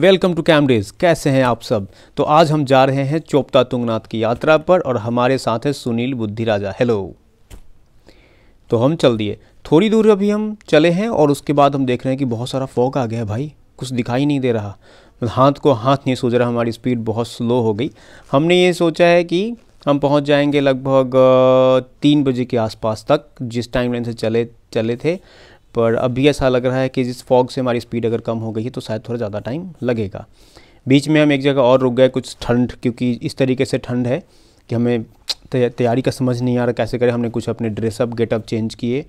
welcome to कैमडेज कैसे हैं आप सब तो आज हम जा रहे हैं चोपता तुंगनाथ की यात्रा पर और हमारे साथ है सुनील बुद्धि राजा हेलो तो हम चल दिए थोड़ी दूर अभी हम चले हैं और उसके बाद हम देख रहे हैं कि बहुत सारा फॉग आ गया है भाई कुछ दिखाई नहीं दे रहा हाथ को हाथ नहीं सूझ रहा हमारी स्पीड बहुत स्लो हो गई हमने ये सोचा है कि हम पहुंच जाएंगे लगभग तीन बजे के आसपास तक जिस टाइम लाइन से चले चले थे पर अभी ऐसा लग रहा है कि जिस फॉग से हमारी स्पीड अगर कम हो गई है तो शायद थोड़ा ज़्यादा टाइम लगेगा बीच में हम एक जगह और रुक गए कुछ ठंड क्योंकि इस तरीके से ठंड है कि हमें तैयारी का समझ नहीं आ रहा कैसे करें हमने कुछ अपने ड्रेसअप गेटअप चेंज किए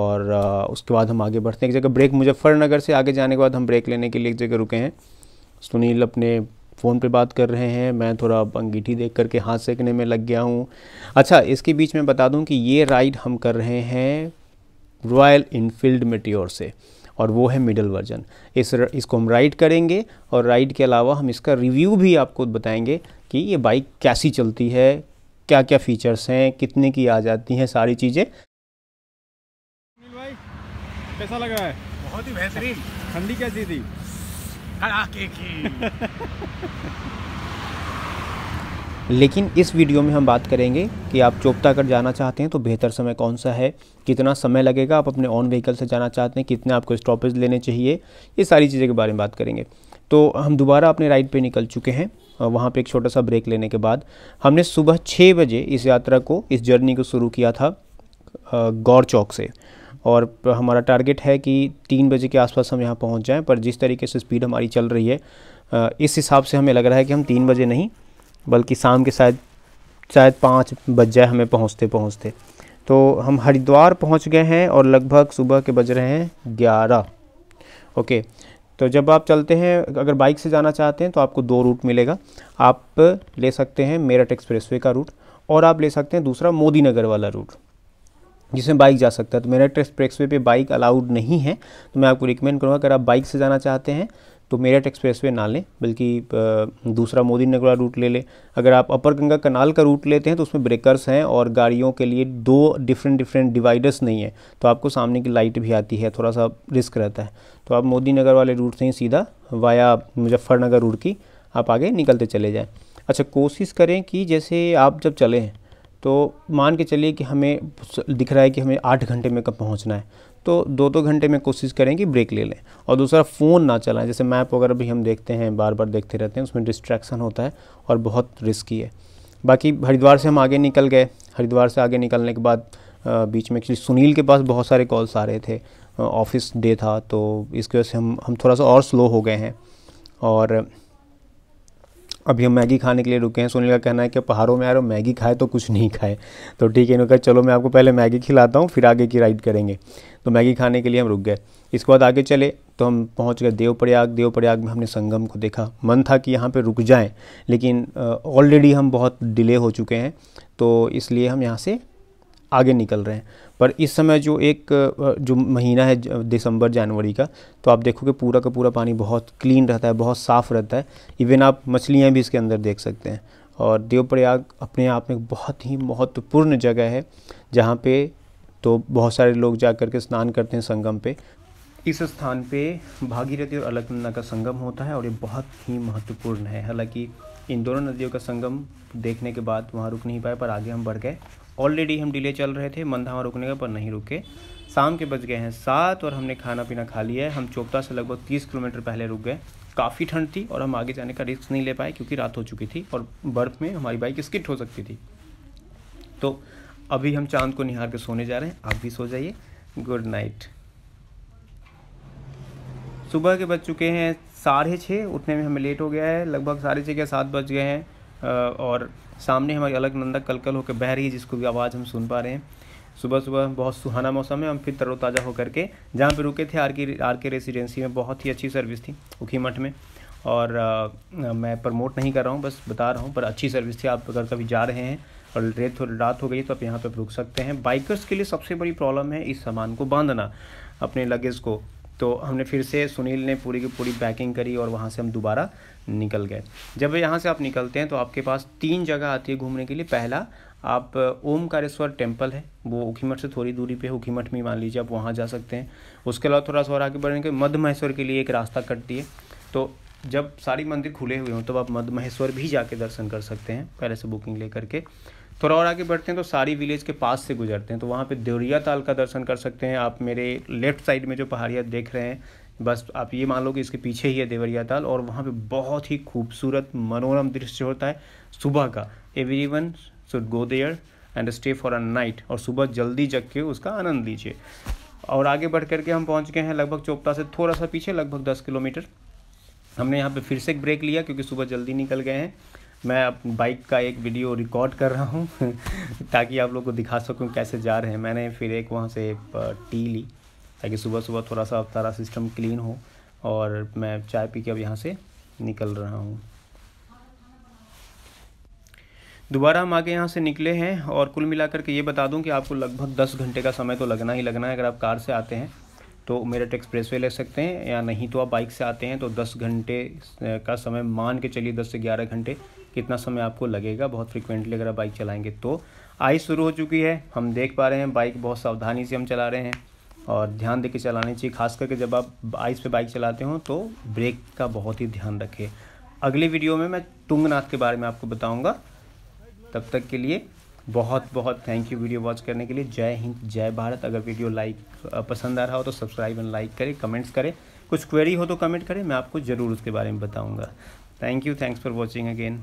और उसके बाद हम आगे बढ़ते हैं एक जगह ब्रेक मुजफ्फरनगर से आगे जाने के बाद हम ब्रेक लेने के लिए एक जगह रुके हैं सुनील अपने फ़ोन पे बात कर रहे हैं मैं थोड़ा अंगीठी देख करके हाथ सेकने में लग गया हूँ अच्छा इसके बीच में बता दूँ कि ये राइड हम कर रहे हैं रॉयल इनफील्ड मेटियोर से और वो है मिडल वर्जन इस इसको हम राइड करेंगे और राइड के अलावा हम इसका रिव्यू भी आपको बताएंगे कि ये बाइक कैसी चलती है क्या क्या फीचर्स हैं कितने की आ जाती हैं सारी चीज़ें कैसा लग रहा है बहुत ही बेहतरीन ठंडी कैसी थी लेकिन इस वीडियो में हम बात करेंगे कि आप कर जाना चाहते हैं तो बेहतर समय कौन सा है कितना समय लगेगा आप अपने ऑन व्हीकल से जाना चाहते हैं कितने आपको स्टॉपेज लेने चाहिए ये सारी चीज़ें के बारे में बात करेंगे तो हम दोबारा अपने राइड पे निकल चुके हैं वहाँ पे एक छोटा सा ब्रेक लेने के बाद हमने सुबह छः बजे इस यात्रा को इस जर्नी को शुरू किया था गौर चौक से और हमारा टारगेट है कि तीन बजे के आसपास हम यहाँ पहुँच जाएँ पर जिस तरीके से स्पीड हमारी चल रही है इस हिसाब से हमें लग रहा है कि हम तीन बजे नहीं बल्कि शाम के शायद शायद पाँच बज जाए हमें पहुँचते पहुँचते तो हम हरिद्वार पहुँच गए हैं और लगभग सुबह के बज रहे हैं ग्यारह ओके तो जब आप चलते हैं अगर बाइक से जाना चाहते हैं तो आपको दो रूट मिलेगा आप ले सकते हैं मेरठ एक्सप्रेसवे का रूट और आप ले सकते हैं दूसरा मोदी नगर वाला रूट जिसमें बाइक जा सकता है तो मेरठ एक्सप्रेसवे पे बाइक अलाउड नहीं है तो मैं आपको रिकमेंड करूँगा अगर आप बाइक से जाना चाहते हैं तो मेरठ एक्सप्रेस वे ना लें बल्कि दूसरा मोदी वाला रूट ले लें अगर आप अपर गंगा कनाल का रूट लेते हैं तो उसमें ब्रेकर्स हैं और गाड़ियों के लिए दो डिफरेंट डिफरेंट डिवाइडर्स नहीं है तो आपको सामने की लाइट भी आती है थोड़ा सा रिस्क रहता है तो आप मोदी नगर वाले रूट से ही सीधा वाया मुजफ्फरनगर रूट की आप आगे निकलते चले जाएँ अच्छा कोशिश करें कि जैसे आप जब चले हैं तो मान के चलिए कि हमें दिख रहा है कि हमें आठ घंटे में कब पहुंचना है तो दो दो घंटे में कोशिश करें कि ब्रेक ले लें और दूसरा फ़ोन ना चलाएं जैसे मैप वगैरह भी हम देखते हैं बार बार देखते रहते हैं उसमें डिस्ट्रैक्शन होता है और बहुत रिस्की है बाकी हरिद्वार से हम आगे निकल गए हरिद्वार से आगे निकलने के बाद बीच में एक्चुअली सुनील के पास बहुत सारे कॉल्स आ रहे थे ऑफिस डे था तो इसकी वजह से हम हम थोड़ा सा और स्लो हो गए हैं और अभी हम मैगी खाने के लिए रुके हैं सुनील का कहना है कि पहाड़ों में आ रहे हो मैगी खाए तो कुछ नहीं खाए तो ठीक है इन्होंने कहा चलो मैं आपको पहले मैगी खिलाता हूँ फिर आगे की राइड करेंगे तो मैगी खाने के लिए हम रुक गए इसके बाद आगे चले तो हम पहुँच गए देवप्रयाग देवप्रयाग में हमने संगम को देखा मन था कि यहाँ पर रुक जाएँ लेकिन ऑलरेडी हम बहुत डिले हो चुके हैं तो इसलिए हम यहाँ से आगे निकल रहे हैं पर इस समय जो एक जो महीना है दिसंबर जनवरी का तो आप देखोगे पूरा का पूरा पानी बहुत क्लीन रहता है बहुत साफ़ रहता है इवन आप मछलियाँ भी इसके अंदर देख सकते हैं और देवप्रयाग अपने आप में बहुत ही महत्वपूर्ण जगह है जहाँ पे तो बहुत सारे लोग जा कर के स्नान करते हैं संगम पे इस स्थान पे भागीरथी और अलकनंदा का संगम होता है और ये बहुत ही महत्वपूर्ण है हालांकि इन दोनों नदियों का संगम देखने के बाद वहाँ रुक नहीं पाए पर आगे हम बढ़ गए ऑलरेडी हम डिले चल रहे थे मंदावा रुकने का पर नहीं रुके शाम के बज गए हैं सात और हमने खाना पीना खा लिया है हम चोपता से लगभग तीस किलोमीटर पहले रुक गए काफ़ी ठंड थी और हम आगे जाने का रिस्क नहीं ले पाए क्योंकि रात हो चुकी थी और बर्फ़ में हमारी बाइक स्किट हो सकती थी तो अभी हम चांद को निहार के सोने जा रहे हैं आप भी सो जाइए गुड नाइट सुबह के बज चुके हैं साढ़े छः उठने में हमें लेट हो गया है लगभग साढ़े छः के सात बज गए हैं और सामने हमारी अलग अलकनंदा कलकल होकर बह रही है जिसको भी आवाज़ हम सुन पा रहे हैं सुबह सुबह बहुत सुहाना मौसम है हम फिर तरोताज़ा होकर के जहाँ पर रुके थे आर के आर के रेसिडेंसी में बहुत ही अच्छी सर्विस थी उखी मठ में और आ, मैं प्रमोट नहीं कर रहा हूँ बस बता रहा हूँ पर अच्छी सर्विस थी आप अगर कभी जा रहे हैं और रेत रात हो गई तो आप यहाँ पर रुक सकते हैं बाइकर्स के लिए सबसे बड़ी प्रॉब्लम है इस सामान को बांधना अपने लगेज को तो हमने फिर से सुनील ने पूरी की पूरी पैकिंग करी और वहाँ से हम दोबारा निकल गए जब यहाँ से आप निकलते हैं तो आपके पास तीन जगह आती है घूमने के लिए पहला आप ओमकारेश्वर टेम्पल है वो उखीमठ से थोड़ी दूरी पे है उखीमठ में मान लीजिए आप वहाँ जा सकते हैं उसके अलावा थोड़ा सा और आगे बढ़ने के मध्य महेश्वर के लिए एक रास्ता कटती है तो जब सारी मंदिर खुले हुए हों तब तो आप मध्य महेश्वर भी जाके दर्शन कर सकते हैं पहले से बुकिंग ले करके थोड़ा और आगे बढ़ते हैं तो सारी विलेज के पास से गुजरते हैं तो वहाँ पे देवरिया ताल का दर्शन कर सकते हैं आप मेरे लेफ्ट साइड में जो पहाड़ियाँ देख रहे हैं बस आप ये मान लो कि इसके पीछे ही है देवरिया ताल और वहाँ पे बहुत ही खूबसूरत मनोरम दृश्य होता है सुबह का everyone should go there and stay for a night और सुबह जल्दी जग के उसका आनंद लीजिए और आगे बढ़ करके हम पहुँच गए हैं लगभग चोपता से थोड़ा सा पीछे लगभग दस किलोमीटर हमने यहाँ पे फिर से एक ब्रेक लिया क्योंकि सुबह जल्दी निकल गए हैं मैं अब बाइक का एक वीडियो रिकॉर्ड कर रहा हूँ ताकि आप लोग को दिखा सकूँ कैसे जा रहे हैं मैंने फिर एक वहाँ से टी ली ताकि सुबह सुबह थोड़ा सा सारा सिस्टम क्लीन हो और मैं चाय पी के अब यहाँ से निकल रहा हूँ दोबारा हम आगे यहाँ से निकले हैं और कुल मिलाकर के ये बता दूँ कि आपको लगभग दस घंटे का समय तो लगना ही लगना है अगर आप कार से आते हैं तो मेरठ एक्सप्रेस वे ले सकते हैं या नहीं तो आप बाइक से आते हैं तो दस घंटे का समय मान के चलिए दस से ग्यारह घंटे कितना समय आपको लगेगा बहुत फ्रिक्वेंटली अगर आप बाइक चलाएंगे तो आई शुरू हो चुकी है हम देख पा रहे हैं बाइक बहुत सावधानी से हम चला रहे हैं और ध्यान दे के चलानी चाहिए खास करके जब आप आइस पे बाइक चलाते हो तो ब्रेक का बहुत ही ध्यान रखें अगली वीडियो में मैं तुंगनाथ के बारे में आपको बताऊँगा तब तक के लिए बहुत बहुत थैंक यू वीडियो वॉच करने के लिए जय हिंद जय भारत अगर वीडियो लाइक पसंद आ रहा हो तो सब्सक्राइब एंड लाइक करें कमेंट्स करें कुछ क्वेरी हो तो कमेंट करें मैं आपको ज़रूर उसके बारे में बताऊँगा thank you thanks for watching again